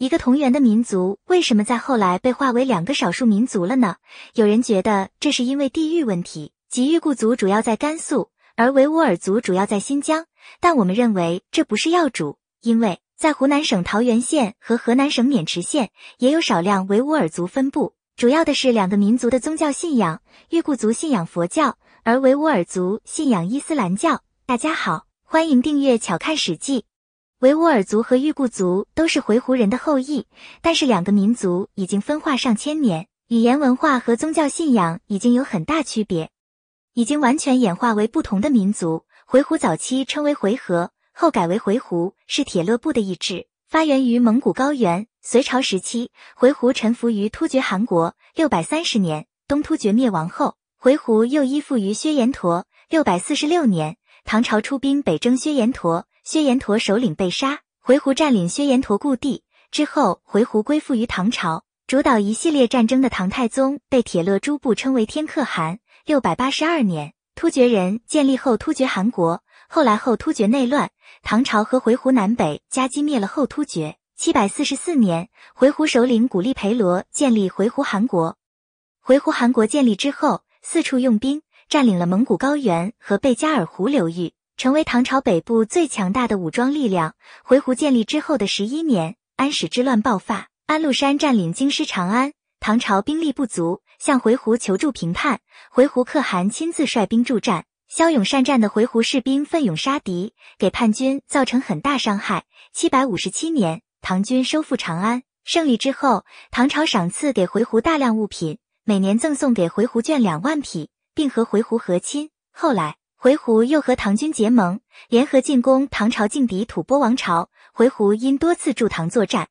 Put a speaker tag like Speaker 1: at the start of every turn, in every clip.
Speaker 1: 一个同源的民族，为什么在后来被划为两个少数民族了呢？有人觉得这是因为地域问题，吉玉固族主要在甘肃，而维吾尔族主要在新疆。但我们认为这不是要主，因为在湖南省桃源县和河南省渑池县也有少量维吾尔族分布。主要的是两个民族的宗教信仰，玉固族信仰佛教，而维吾尔族信仰伊斯兰教。大家好，欢迎订阅《巧看史记》。维吾尔族和裕固族都是回鹘人的后裔，但是两个民族已经分化上千年，语言文化和宗教信仰已经有很大区别，已经完全演化为不同的民族。回鹘早期称为回纥，后改为回鹘，是铁勒部的一支，发源于蒙古高原。隋朝时期，回鹘臣服于突厥汗国。六百三十年，东突厥灭亡后，回鹘又依附于薛延陀。六百四十六年，唐朝出兵北征薛延陀。薛延陀首领被杀，回鹘占领薛延陀故地之后，回鹘归附于唐朝。主导一系列战争的唐太宗被铁勒诸部称为天可汗。六百八十二年，突厥人建立后突厥汗国，后来后突厥内乱，唐朝和回鹘南北夹击灭了后突厥。七百四十四年，回鹘首领古力培罗建立回鹘汗国。回鹘汗国建立之后，四处用兵，占领了蒙古高原和贝加尔湖流域。成为唐朝北部最强大的武装力量。回鹘建立之后的十一年，安史之乱爆发，安禄山占领京师长安，唐朝兵力不足，向回鹘求助平叛。回鹘可汗亲自率兵助战，骁勇善战的回鹘士兵奋勇杀敌，给叛军造成很大伤害。七百五十七年，唐军收复长安，胜利之后，唐朝赏赐给回鹘大量物品，每年赠送给回鹘绢两万匹，并和回鹘和亲。后来。回鹘又和唐军结盟，联合进攻唐朝劲敌吐蕃王朝。回鹘因多次助唐作战，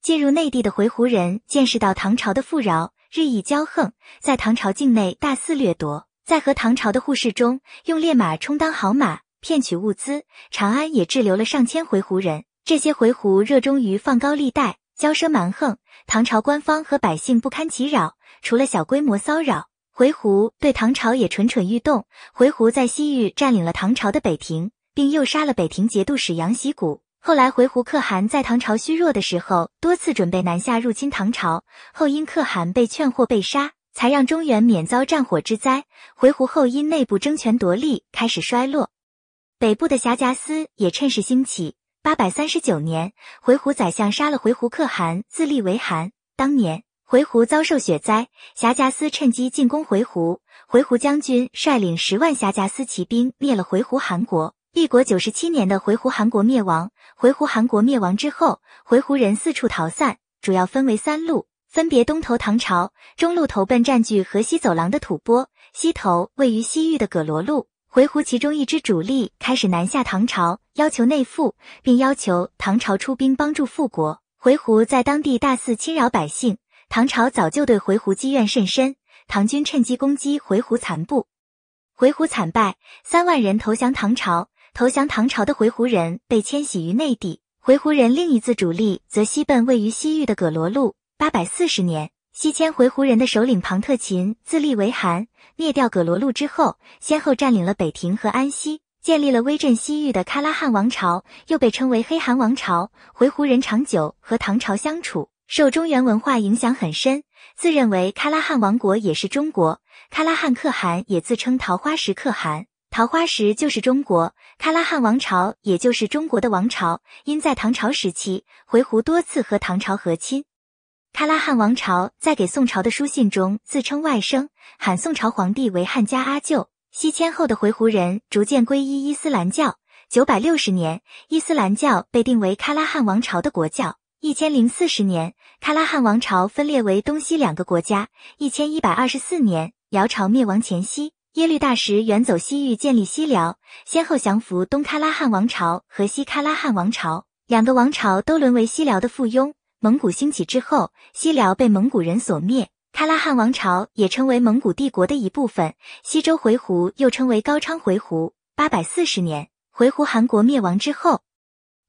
Speaker 1: 进入内地的回鹘人见识到唐朝的富饶，日益骄横，在唐朝境内大肆掠夺。在和唐朝的互市中，用烈马充当好马，骗取物资。长安也滞留了上千回鹘人。这些回鹘热衷于放高利贷，骄奢蛮横，唐朝官方和百姓不堪其扰。除了小规模骚扰。回鹘对唐朝也蠢蠢欲动。回鹘在西域占领了唐朝的北庭，并诱杀了北庭节度使杨喜古。后来，回鹘可汗在唐朝虚弱的时候，多次准备南下入侵唐朝，后因可汗被劝获被杀，才让中原免遭战火之灾。回鹘后因内部争权夺利，开始衰落。北部的遐戛斯也趁势兴起。八百三十九年，回鹘宰相杀了回鹘可汗，自立为汗。当年。回鹘遭受雪灾，霞戛斯趁机进攻回鹘。回鹘将军率领十万霞戛斯骑兵灭了回鹘汗国。一国九十七年的回鹘汗国灭亡。回鹘汗国灭亡之后，回鹘人四处逃散，主要分为三路：分别东投唐朝，中路投奔占据河西走廊的吐蕃，西投位于西域的葛罗路。回鹘其中一支主力开始南下唐朝，要求内附，并要求唐朝出兵帮助复国。回鹘在当地大肆侵扰百姓。唐朝早就对回鹘积怨甚深，唐军趁机攻击回鹘残部，回鹘惨败，三万人投降唐朝。投降唐朝的回鹘人被迁徙于内地，回鹘人另一次主力则西奔位于西域的葛罗路。八百四十年，西迁回鹘人的首领庞特勤自立为汗，灭掉葛罗路之后，先后占领了北庭和安西，建立了威震西域的喀拉汗王朝，又被称为黑汗王朝。回鹘人长久和唐朝相处。受中原文化影响很深，自认为喀拉汉王国也是中国。喀拉汉可汗也自称桃花石可汗，桃花石就是中国。喀拉汉王朝也就是中国的王朝。因在唐朝时期，回鹘多次和唐朝和亲。喀拉汉王朝在给宋朝的书信中自称外甥，喊宋朝皇帝为汉家阿舅。西迁后的回鹘人逐渐皈依伊斯兰教。九百六十年，伊斯兰教被定为喀拉汉王朝的国教。一千零四十年，喀拉汉王朝分裂为东西两个国家。一千一百二十四年，辽朝灭亡前夕，耶律大石远走西域，建立西辽，先后降服东喀拉汉王朝和西喀拉汉王朝，两个王朝都沦为西辽的附庸。蒙古兴起之后，西辽被蒙古人所灭，喀拉汉王朝也称为蒙古帝国的一部分。西周回鹘又称为高昌回鹘。八百四十年，回鹘汗国灭亡之后。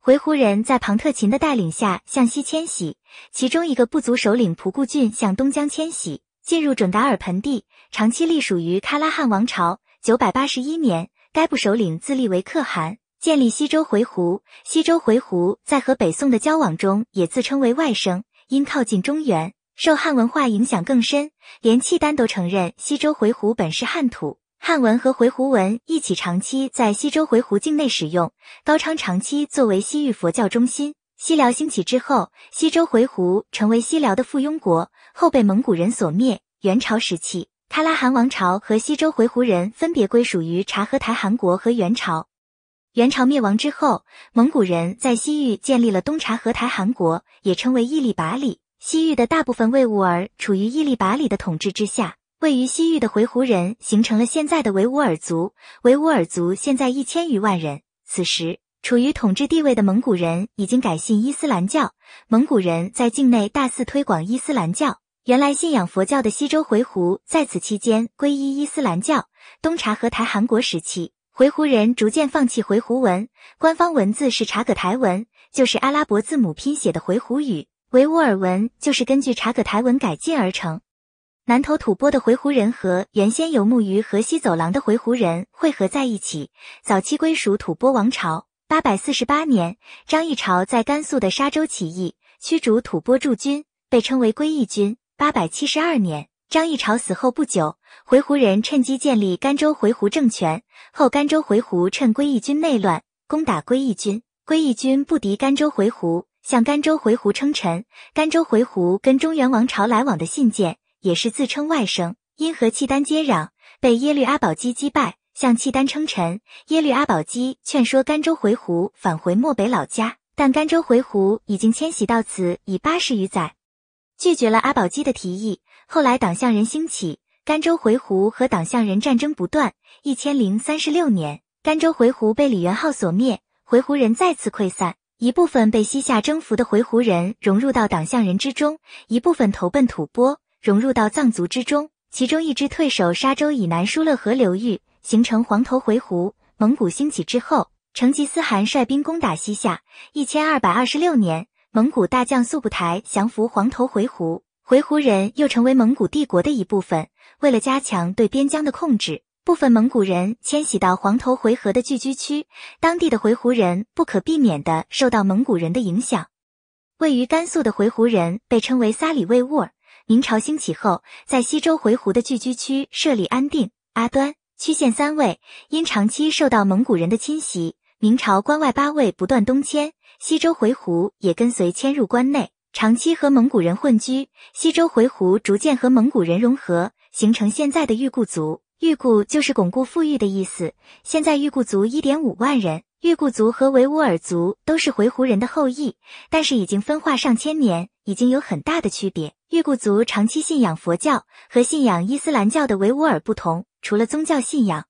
Speaker 1: 回鹘人在庞特勤的带领下向西迁徙，其中一个部族首领蒲固俊向东疆迁徙，进入准噶尔盆地，长期隶属于喀拉汗王朝。九百八十一年，该部首领自立为可汗，建立西周回鹘。西周回鹘在和北宋的交往中也自称为外甥，因靠近中原，受汉文化影响更深，连契丹都承认西周回鹘本是汉土。汉文和回鹘文一起长期在西周回鹘境内使用。高昌长期作为西域佛教中心。西辽兴起之后，西周回鹘成为西辽的附庸国，后被蒙古人所灭。元朝时期，喀喇汗王朝和西周回鹘人分别归属于察合台汗国和元朝。元朝灭亡之后，蒙古人在西域建立了东察合台汗国，也称为伊利拔里。西域的大部分魏吾尔处于伊利拔里的统治之下。位于西域的回鹘人形成了现在的维吾尔族，维吾尔族现在一千余万人。此时，处于统治地位的蒙古人已经改信伊斯兰教，蒙古人在境内大肆推广伊斯兰教。原来信仰佛教的西周回鹘在此期间皈依伊斯兰教。东察合台汗国时期，回鹘人逐渐放弃回鹘文，官方文字是察葛台文，就是阿拉伯字母拼写的回鹘语，维吾尔文就是根据察葛台文改进而成。南投吐蕃的回鹘人和原先游牧于河西走廊的回鹘人汇合在一起，早期归属吐蕃王朝。八百四十八年，张议潮在甘肃的沙州起义，驱逐吐蕃驻军，被称为归义军。八百七十二年，张议潮死后不久，回鹘人趁机建立甘州回鹘政权。后甘州回鹘趁归义军内乱，攻打归义军，归义军不敌甘州回鹘，向甘州回鹘称臣。甘州回鹘跟中原王朝来往的信件。也是自称外甥，因和契丹接壤，被耶律阿保机击败，向契丹称臣。耶律阿保机劝说甘州回鹘返回漠北老家，但甘州回鹘已经迁徙到此已八十余载，拒绝了阿保机的提议。后来党项人兴起，甘州回鹘和党项人战争不断。一千零三十六年，甘州回鹘被李元昊所灭，回鹘人再次溃散，一部分被西夏征服的回鹘人融入到党项人之中，一部分投奔吐蕃。融入到藏族之中，其中一支退守沙州以南疏勒河流域，形成黄头回鹘。蒙古兴起之后，成吉思汗率兵攻打西夏。一千二百二十六年，蒙古大将速不台降服黄头回鹘，回鹘人又成为蒙古帝国的一部分。为了加强对边疆的控制，部分蒙古人迁徙到黄头回纥的聚居区，当地的回鹘人不可避免地受到蒙古人的影响。位于甘肃的回鹘人被称为撒里魏兀儿。明朝兴起后，在西周回鹘的聚居区设立安定、阿端、曲县三位，因长期受到蒙古人的侵袭，明朝关外八位不断东迁，西周回鹘也跟随迁入关内，长期和蒙古人混居。西周回鹘逐渐和蒙古人融合，形成现在的裕固族。裕固就是巩固富裕的意思。现在裕固族一点五万人。裕固族和维吾尔族都是回鹘人的后裔，但是已经分化上千年，已经有很大的区别。裕固族长期信仰佛教，和信仰伊斯兰教的维吾尔不同。除了宗教信仰，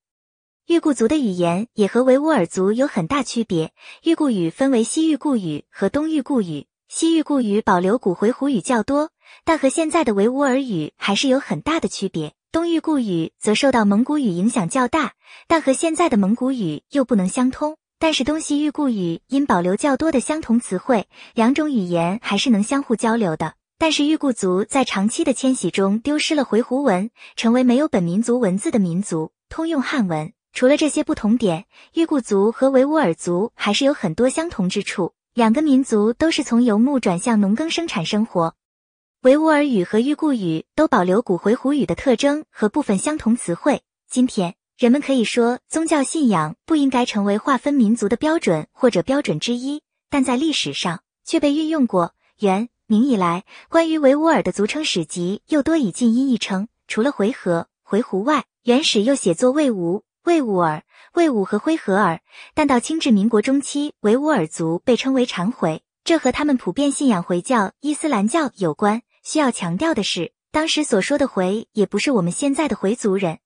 Speaker 1: 裕固族的语言也和维吾尔族有很大区别。裕固语分为西裕固语和东裕固语。西裕固语保留古回鹘语较多，但和现在的维吾尔语还是有很大的区别。东裕固语则受到蒙古语影响较大，但和现在的蒙古语又不能相通。但是东西域固语因保留较多的相同词汇，两种语言还是能相互交流的。但是玉固族在长期的迁徙中丢失了回鹘文，成为没有本民族文字的民族，通用汉文。除了这些不同点，玉固族和维吾尔族还是有很多相同之处。两个民族都是从游牧转向农耕生产生活，维吾尔语和玉固语都保留古回鹘语的特征和部分相同词汇。今天。人们可以说，宗教信仰不应该成为划分民族的标准或者标准之一，但在历史上却被运用过。元明以来，关于维吾尔的族称史籍又多以近音译称，除了回纥、回鹘外，元史又写作魏吾、魏吾尔、魏吾和辉和尔。但到清至民国中期，维吾尔族被称为“常回”，这和他们普遍信仰回教（伊斯兰教）有关。需要强调的是，当时所说的“回”也不是我们现在的回族人。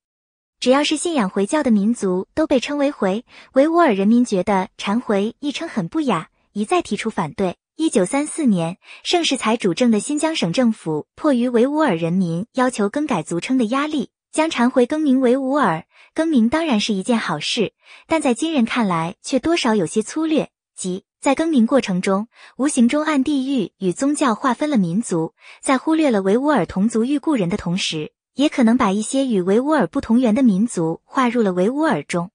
Speaker 1: 只要是信仰回教的民族，都被称为回。维吾尔人民觉得“禅回”一称很不雅，一再提出反对。一九三四年，盛世才主政的新疆省政府迫于维吾尔人民要求更改族称的压力，将“禅回”更名为“维吾尔”。更名当然是一件好事，但在今人看来，却多少有些粗略，即在更名过程中，无形中按地域与宗教划分了民族，在忽略了维吾尔同族遇故人的同时。也可能把一些与维吾尔不同源的民族划入了维吾尔中。